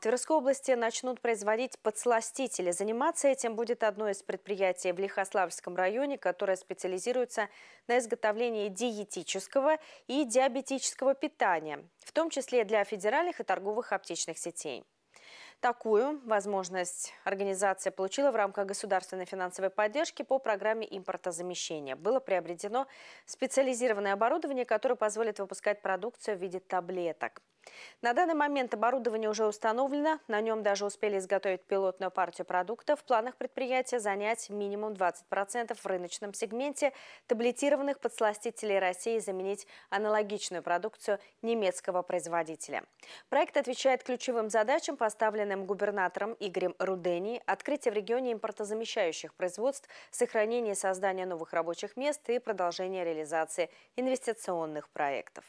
В Тверской области начнут производить подсластители. Заниматься этим будет одно из предприятий в Лихославском районе, которое специализируется на изготовлении диетического и диабетического питания, в том числе для федеральных и торговых аптечных сетей. Такую возможность организация получила в рамках государственной финансовой поддержки по программе импортозамещения. Было приобретено специализированное оборудование, которое позволит выпускать продукцию в виде таблеток. На данный момент оборудование уже установлено, на нем даже успели изготовить пилотную партию продукта. В планах предприятия занять минимум 20% в рыночном сегменте таблетированных подсластителей России и заменить аналогичную продукцию немецкого производителя. Проект отвечает ключевым задачам, поставленным губернатором Игорем Рудени, открытие в регионе импортозамещающих производств, сохранение и создание новых рабочих мест и продолжение реализации инвестиционных проектов.